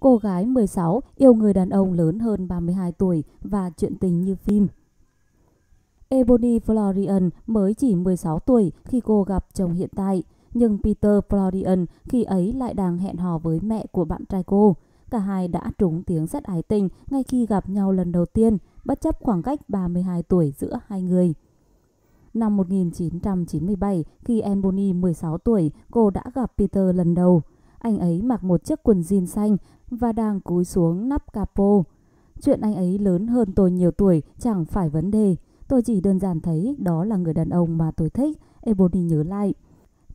Cô gái 16 yêu người đàn ông lớn hơn 32 tuổi và chuyện tình như phim. Ebony Florian mới chỉ 16 tuổi khi cô gặp chồng hiện tại, nhưng Peter Florian khi ấy lại đang hẹn hò với mẹ của bạn trai cô. Cả hai đã trúng tiếng rất ái tình ngay khi gặp nhau lần đầu tiên, bất chấp khoảng cách 32 tuổi giữa hai người. Năm 1997, khi Ebony 16 tuổi, cô đã gặp Peter lần đầu. Anh ấy mặc một chiếc quần jean xanh và đang cúi xuống nắp capo. Chuyện anh ấy lớn hơn tôi nhiều tuổi chẳng phải vấn đề. Tôi chỉ đơn giản thấy đó là người đàn ông mà tôi thích, Ebony nhớ lại.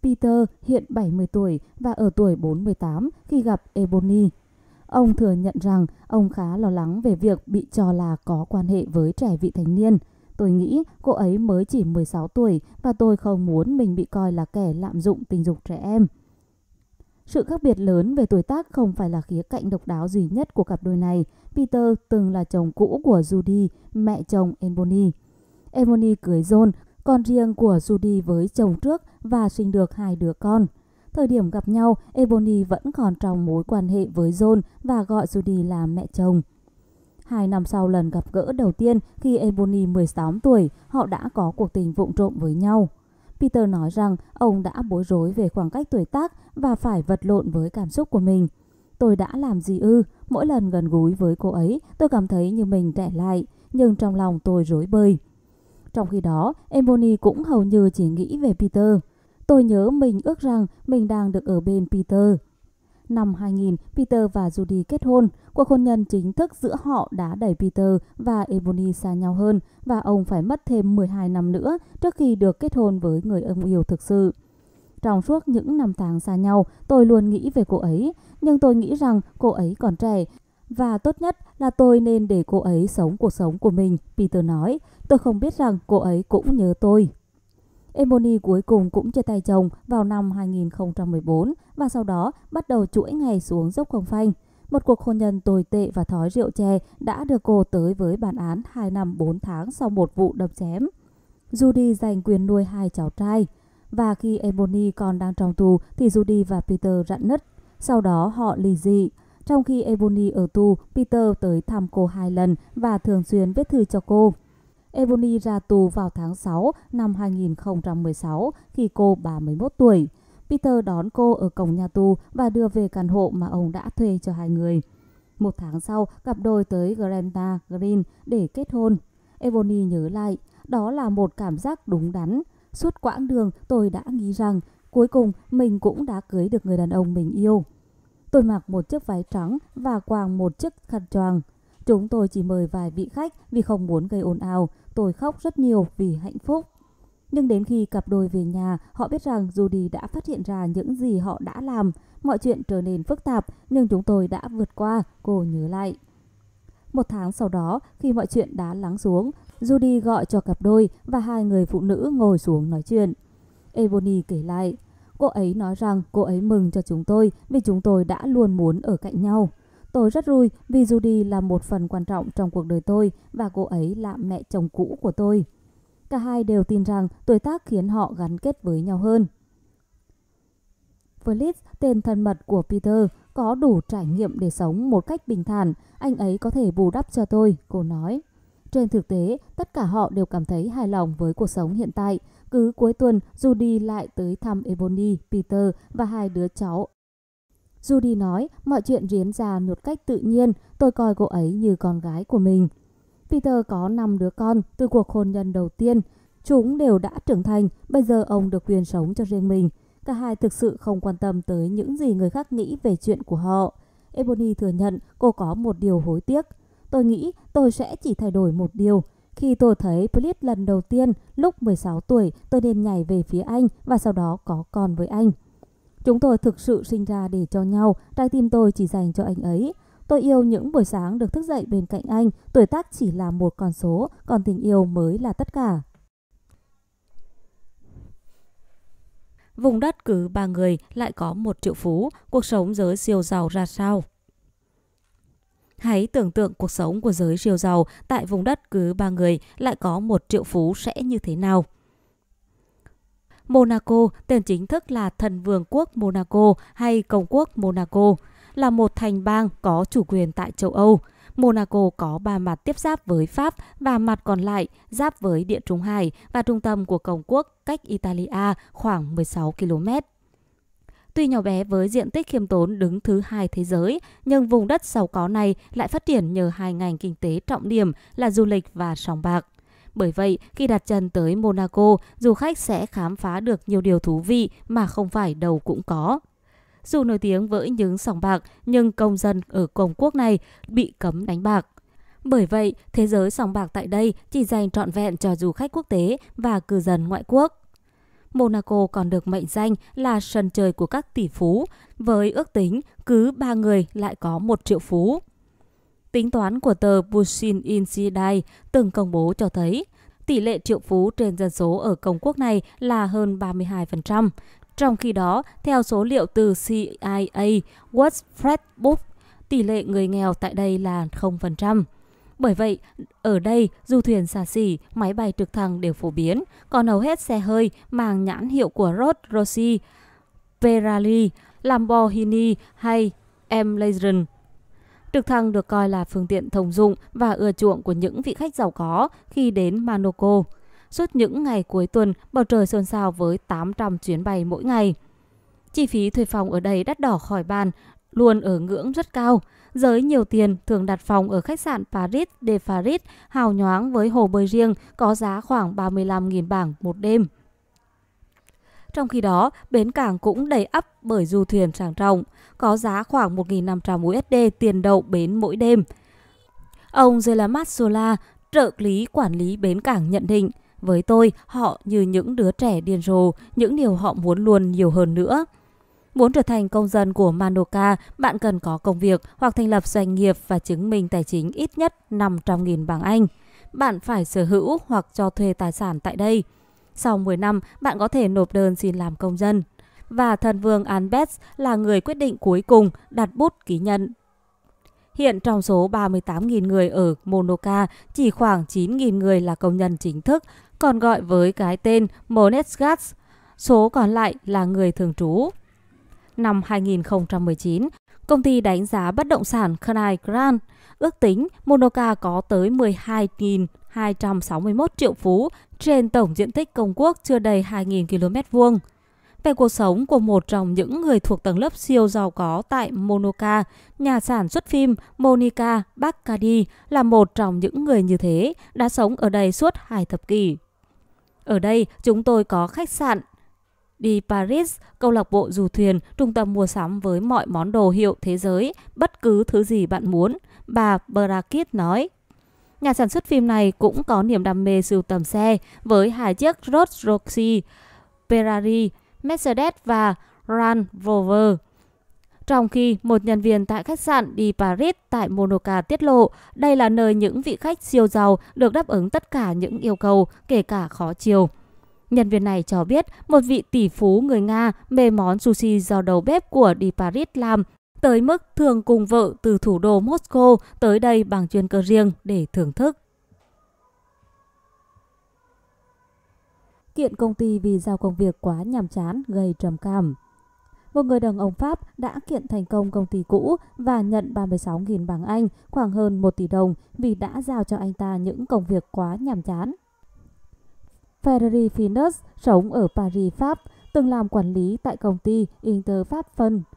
Peter hiện 70 tuổi và ở tuổi 48 khi gặp Ebony. Ông thừa nhận rằng ông khá lo lắng về việc bị cho là có quan hệ với trẻ vị thành niên. Tôi nghĩ cô ấy mới chỉ 16 tuổi và tôi không muốn mình bị coi là kẻ lạm dụng tình dục trẻ em. Sự khác biệt lớn về tuổi tác không phải là khía cạnh độc đáo duy nhất của cặp đôi này. Peter từng là chồng cũ của Judy, mẹ chồng Ebony. Ebony cưới John, con riêng của Judy với chồng trước và sinh được hai đứa con. Thời điểm gặp nhau, Ebony vẫn còn trong mối quan hệ với John và gọi Judy là mẹ chồng. Hai năm sau lần gặp gỡ đầu tiên khi Ebony 16 tuổi, họ đã có cuộc tình vụng trộm với nhau. Peter nói rằng ông đã bối rối về khoảng cách tuổi tác và phải vật lộn với cảm xúc của mình. Tôi đã làm gì ư? Mỗi lần gần gũi với cô ấy, tôi cảm thấy như mình trẻ lại, nhưng trong lòng tôi rối bời. Trong khi đó, Ebony cũng hầu như chỉ nghĩ về Peter. Tôi nhớ mình ước rằng mình đang được ở bên Peter năm 2000, Peter và Judy kết hôn. Cuộc hôn nhân chính thức giữa họ đã đẩy Peter và Ebony xa nhau hơn và ông phải mất thêm 12 năm nữa trước khi được kết hôn với người ông yêu thực sự. Trong suốt những năm tháng xa nhau, tôi luôn nghĩ về cô ấy, nhưng tôi nghĩ rằng cô ấy còn trẻ và tốt nhất là tôi nên để cô ấy sống cuộc sống của mình, Peter nói. Tôi không biết rằng cô ấy cũng nhớ tôi. Emoni cuối cùng cũng chia tay chồng vào năm 2014 và sau đó bắt đầu chuỗi ngày xuống dốc không phanh. Một cuộc hôn nhân tồi tệ và thói rượu chè đã đưa cô tới với bản án 2 năm 4 tháng sau một vụ đâm chém. Judy giành quyền nuôi hai cháu trai. Và khi Ebony còn đang trong tù thì Judy và Peter rạn nứt. Sau đó họ ly dị. Trong khi Ebony ở tù, Peter tới thăm cô hai lần và thường xuyên viết thư cho cô. Ebony ra tù vào tháng 6 năm 2016 khi cô 31 tuổi. Peter đón cô ở cổng nhà tù và đưa về căn hộ mà ông đã thuê cho hai người. Một tháng sau, cặp đôi tới Granta Green để kết hôn. Ebony nhớ lại, đó là một cảm giác đúng đắn. Suốt quãng đường tôi đã nghĩ rằng cuối cùng mình cũng đã cưới được người đàn ông mình yêu. Tôi mặc một chiếc váy trắng và quàng một chiếc khăn choàng. Chúng tôi chỉ mời vài vị khách vì không muốn gây ồn ào, tôi khóc rất nhiều vì hạnh phúc. Nhưng đến khi cặp đôi về nhà, họ biết rằng Judy đã phát hiện ra những gì họ đã làm. Mọi chuyện trở nên phức tạp, nhưng chúng tôi đã vượt qua, cô nhớ lại. Một tháng sau đó, khi mọi chuyện đã lắng xuống, Judy gọi cho cặp đôi và hai người phụ nữ ngồi xuống nói chuyện. Ebony kể lại, cô ấy nói rằng cô ấy mừng cho chúng tôi vì chúng tôi đã luôn muốn ở cạnh nhau. Tôi rất vui vì Judy là một phần quan trọng trong cuộc đời tôi và cô ấy là mẹ chồng cũ của tôi. Cả hai đều tin rằng tuổi tác khiến họ gắn kết với nhau hơn. Feliz, tên thân mật của Peter, có đủ trải nghiệm để sống một cách bình thản. Anh ấy có thể bù đắp cho tôi, cô nói. Trên thực tế, tất cả họ đều cảm thấy hài lòng với cuộc sống hiện tại. Cứ cuối tuần, Judy lại tới thăm Ebony, Peter và hai đứa cháu Judy nói mọi chuyện diễn ra một cách tự nhiên, tôi coi cô ấy như con gái của mình. Peter có 5 đứa con từ cuộc hôn nhân đầu tiên. Chúng đều đã trưởng thành, bây giờ ông được quyền sống cho riêng mình. Cả hai thực sự không quan tâm tới những gì người khác nghĩ về chuyện của họ. Ebony thừa nhận cô có một điều hối tiếc. Tôi nghĩ tôi sẽ chỉ thay đổi một điều. Khi tôi thấy Blit lần đầu tiên, lúc 16 tuổi, tôi nên nhảy về phía anh và sau đó có con với anh. Chúng tôi thực sự sinh ra để cho nhau, trái tim tôi chỉ dành cho anh ấy. Tôi yêu những buổi sáng được thức dậy bên cạnh anh, tuổi tác chỉ là một con số, còn tình yêu mới là tất cả. Vùng đất cứ ba người lại có một triệu phú, cuộc sống giới siêu giàu ra sao? Hãy tưởng tượng cuộc sống của giới siêu giàu tại vùng đất cứ ba người lại có một triệu phú sẽ như thế nào. Monaco, tên chính thức là Thần Vương quốc Monaco hay Công quốc Monaco, là một thành bang có chủ quyền tại châu Âu. Monaco có ba mặt tiếp giáp với Pháp và mặt còn lại giáp với Địa Trung Hải và trung tâm của Công quốc cách Italia khoảng 16 km. Tuy nhỏ bé với diện tích khiêm tốn đứng thứ hai thế giới, nhưng vùng đất giàu có này lại phát triển nhờ hai ngành kinh tế trọng điểm là du lịch và sòng bạc. Bởi vậy, khi đặt chân tới Monaco, du khách sẽ khám phá được nhiều điều thú vị mà không phải đâu cũng có. Dù nổi tiếng với những sòng bạc, nhưng công dân ở Công quốc này bị cấm đánh bạc. Bởi vậy, thế giới sòng bạc tại đây chỉ dành trọn vẹn cho du khách quốc tế và cư dân ngoại quốc. Monaco còn được mệnh danh là sân chơi của các tỷ phú, với ước tính cứ 3 người lại có 1 triệu phú. Tính toán của tờ Bushin Insidai từng công bố cho thấy tỷ lệ triệu phú trên dân số ở công quốc này là hơn 32%. Trong khi đó, theo số liệu từ CIA, World Fred Book, tỷ lệ người nghèo tại đây là 0%. Bởi vậy, ở đây, du thuyền xa xỉ, máy bay trực thăng đều phổ biến, còn hầu hết xe hơi mang nhãn hiệu của Rolls Royce, Ferrari, Lamborghini hay M. Trực thăng được coi là phương tiện thông dụng và ưa chuộng của những vị khách giàu có khi đến Monaco. Suốt những ngày cuối tuần, bầu trời xôn xao với 800 chuyến bay mỗi ngày. Chi phí thuê phòng ở đây đắt đỏ khỏi bàn, luôn ở ngưỡng rất cao. Giới nhiều tiền thường đặt phòng ở khách sạn Paris de Paris hào nhoáng với hồ bơi riêng có giá khoảng 35.000 bảng một đêm. Trong khi đó, bến cảng cũng đầy ấp bởi du thuyền sang trọng, có giá khoảng 1.500 USD tiền đậu bến mỗi đêm. Ông Zelamatsola, trợ lý quản lý bến cảng nhận định, với tôi, họ như những đứa trẻ điên rồ, những điều họ muốn luôn nhiều hơn nữa. Muốn trở thành công dân của Manoka, bạn cần có công việc hoặc thành lập doanh nghiệp và chứng minh tài chính ít nhất 500.000 bảng Anh. Bạn phải sở hữu hoặc cho thuê tài sản tại đây. Sau 10 năm, bạn có thể nộp đơn xin làm công dân. Và thần vương Anbets là người quyết định cuối cùng đặt bút ký nhận. Hiện trong số 38.000 người ở Monoka, chỉ khoảng 9.000 người là công nhân chính thức, còn gọi với cái tên Monesgats. Số còn lại là người thường trú. Năm 2019, công ty đánh giá bất động sản Khanai Grand ước tính Monoka có tới 12.261 triệu phú trên tổng diện tích công quốc chưa đầy 2.000 km vuông. Về cuộc sống của một trong những người thuộc tầng lớp siêu giàu có tại Monoka, nhà sản xuất phim Monica Bacardi là một trong những người như thế, đã sống ở đây suốt hai thập kỷ. Ở đây chúng tôi có khách sạn, đi Paris, câu lạc bộ du thuyền, trung tâm mua sắm với mọi món đồ hiệu thế giới, bất cứ thứ gì bạn muốn, bà Brakit nói nhà sản xuất phim này cũng có niềm đam mê sưu tầm xe với hai chiếc Rolls Royce, Ferrari, Mercedes và Range Rover. Trong khi một nhân viên tại khách sạn đi Paris tại Monaco tiết lộ đây là nơi những vị khách siêu giàu được đáp ứng tất cả những yêu cầu, kể cả khó chiều. Nhân viên này cho biết một vị tỷ phú người Nga mê món sushi do đầu bếp của Đi Paris làm tới mức thường cùng vợ từ thủ đô Moscow tới đây bằng chuyên cơ riêng để thưởng thức. Kiện công ty vì giao công việc quá nhàm chán gây trầm cảm. Một người đàn ông Pháp đã kiện thành công công ty cũ và nhận 36.000 bảng Anh, khoảng hơn 1 tỷ đồng vì đã giao cho anh ta những công việc quá nhàm chán. Ferrari Finus sống ở Paris, Pháp, từng làm quản lý tại công ty Inter Pháp Phân –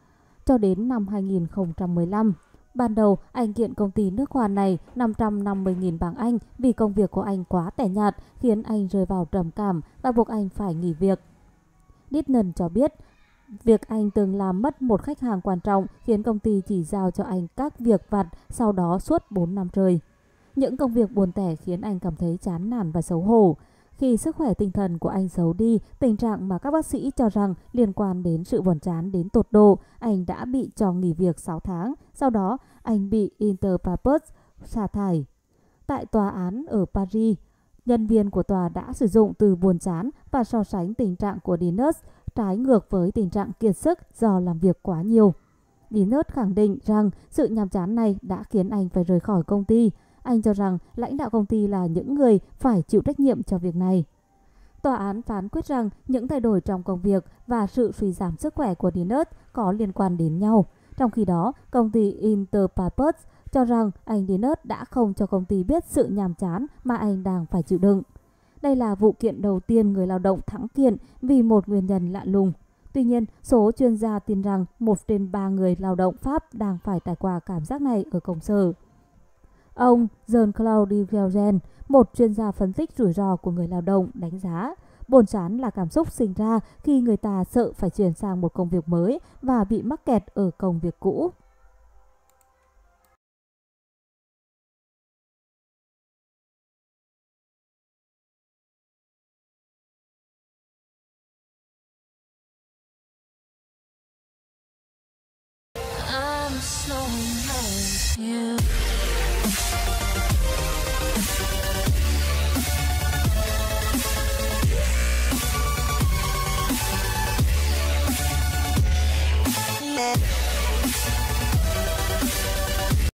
cho đến năm 2015. Ban đầu, anh kiện công ty nước hoa này 550.000 bảng Anh vì công việc của anh quá tẻ nhạt, khiến anh rơi vào trầm cảm và buộc anh phải nghỉ việc. Dittman cho biết, Việc anh từng làm mất một khách hàng quan trọng khiến công ty chỉ giao cho anh các việc vặt sau đó suốt 4 năm trời. Những công việc buồn tẻ khiến anh cảm thấy chán nản và xấu hổ. Khi sức khỏe tinh thần của anh xấu đi, tình trạng mà các bác sĩ cho rằng liên quan đến sự buồn chán đến tột độ, anh đã bị cho nghỉ việc 6 tháng. Sau đó, anh bị Interpapers sa thải. Tại tòa án ở Paris, nhân viên của tòa đã sử dụng từ buồn chán và so sánh tình trạng của Linus trái ngược với tình trạng kiệt sức do làm việc quá nhiều. Linus khẳng định rằng sự nhàm chán này đã khiến anh phải rời khỏi công ty. Anh cho rằng lãnh đạo công ty là những người phải chịu trách nhiệm cho việc này. Tòa án phán quyết rằng những thay đổi trong công việc và sự suy giảm sức khỏe của Ninus có liên quan đến nhau. Trong khi đó, công ty Interpurpose cho rằng anh Ninus đã không cho công ty biết sự nhàm chán mà anh đang phải chịu đựng. Đây là vụ kiện đầu tiên người lao động thắng kiện vì một nguyên nhân lạ lùng. Tuy nhiên, số chuyên gia tin rằng một trên ba người lao động Pháp đang phải trải qua cảm giác này ở công sở. Ông Jean-Claude Velgen, một chuyên gia phân tích rủi ro của người lao động, đánh giá bồn chán là cảm xúc sinh ra khi người ta sợ phải chuyển sang một công việc mới và bị mắc kẹt ở công việc cũ. I'm slowing down, yeah.